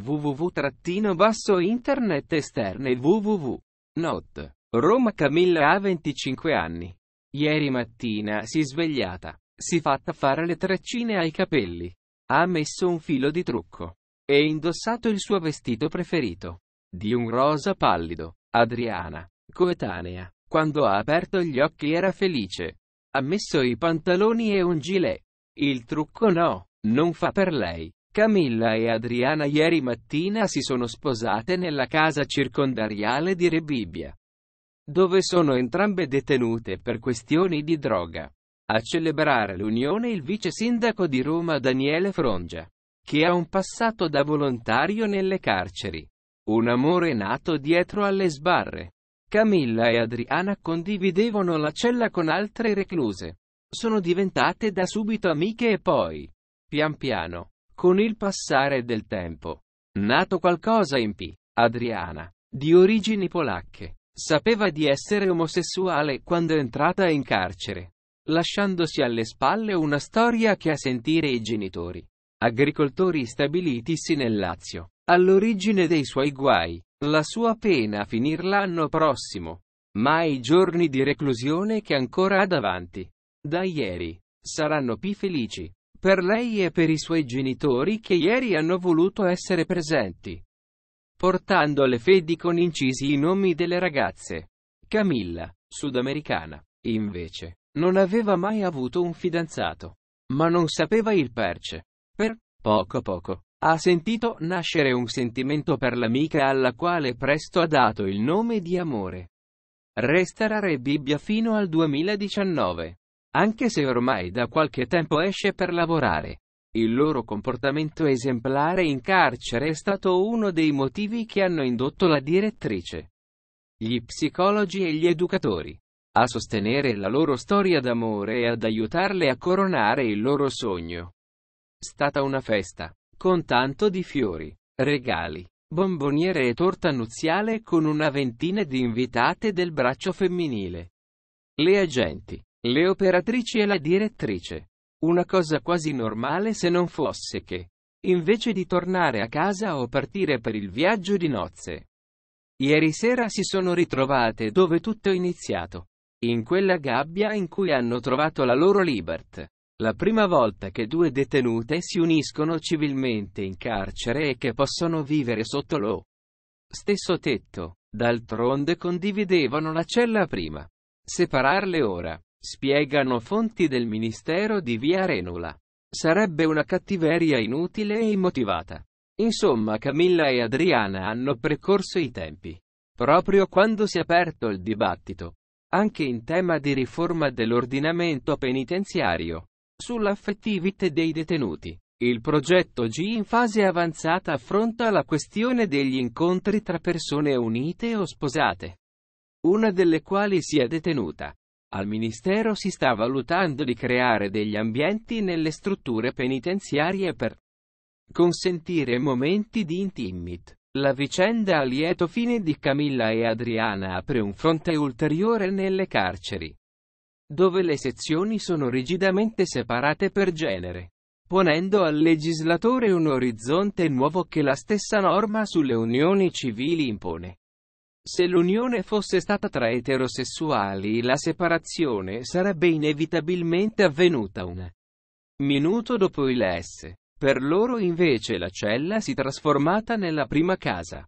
www esterne www. Not. Roma Camilla ha 25 anni. Ieri mattina si è svegliata. Si è fatta fare le treccine ai capelli. Ha messo un filo di trucco. E indossato il suo vestito preferito. Di un rosa pallido. Adriana. Coetanea. Quando ha aperto gli occhi era felice. Ha messo i pantaloni e un gilet. Il trucco no, non fa per lei. Camilla e Adriana ieri mattina si sono sposate nella casa circondariale di Rebibbia, dove sono entrambe detenute per questioni di droga. A celebrare l'unione il vice sindaco di Roma Daniele Frongia, che ha un passato da volontario nelle carceri. Un amore nato dietro alle sbarre. Camilla e Adriana condividevano la cella con altre recluse. Sono diventate da subito amiche e poi, pian piano, con il passare del tempo. Nato qualcosa in P. Adriana. Di origini polacche. Sapeva di essere omosessuale quando è entrata in carcere. Lasciandosi alle spalle una storia che a sentire i genitori. Agricoltori stabilitisi nel Lazio. All'origine dei suoi guai. La sua pena finir l'anno prossimo. Ma i giorni di reclusione che ancora ha davanti. Da ieri. Saranno più felici per lei e per i suoi genitori che ieri hanno voluto essere presenti, portando alle fedi con incisi i nomi delle ragazze. Camilla, sudamericana, invece, non aveva mai avuto un fidanzato, ma non sapeva il perce. Per poco poco ha sentito nascere un sentimento per l'amica alla quale presto ha dato il nome di amore. Resterà re Bibbia fino al 2019 anche se ormai da qualche tempo esce per lavorare. Il loro comportamento esemplare in carcere è stato uno dei motivi che hanno indotto la direttrice, gli psicologi e gli educatori, a sostenere la loro storia d'amore e ad aiutarle a coronare il loro sogno. Stata una festa, con tanto di fiori, regali, bomboniere e torta nuziale con una ventina di invitate del braccio femminile. Le agenti, le operatrici e la direttrice. Una cosa quasi normale se non fosse che, invece di tornare a casa o partire per il viaggio di nozze, ieri sera si sono ritrovate dove tutto è iniziato, in quella gabbia in cui hanno trovato la loro Libert. La prima volta che due detenute si uniscono civilmente in carcere e che possono vivere sotto lo stesso tetto. D'altronde condividevano la cella prima. Separarle ora spiegano fonti del ministero di Via Renula. Sarebbe una cattiveria inutile e immotivata. Insomma Camilla e Adriana hanno precorso i tempi. Proprio quando si è aperto il dibattito, anche in tema di riforma dell'ordinamento penitenziario, sull'affettività dei detenuti, il progetto G in fase avanzata affronta la questione degli incontri tra persone unite o sposate, una delle quali sia detenuta. Al Ministero si sta valutando di creare degli ambienti nelle strutture penitenziarie per consentire momenti di intimit. La vicenda a lieto fine di Camilla e Adriana apre un fronte ulteriore nelle carceri, dove le sezioni sono rigidamente separate per genere, ponendo al legislatore un orizzonte nuovo che la stessa norma sulle unioni civili impone. Se l'unione fosse stata tra eterosessuali, la separazione sarebbe inevitabilmente avvenuta un minuto dopo il S. Per loro invece la cella si è trasformata nella prima casa.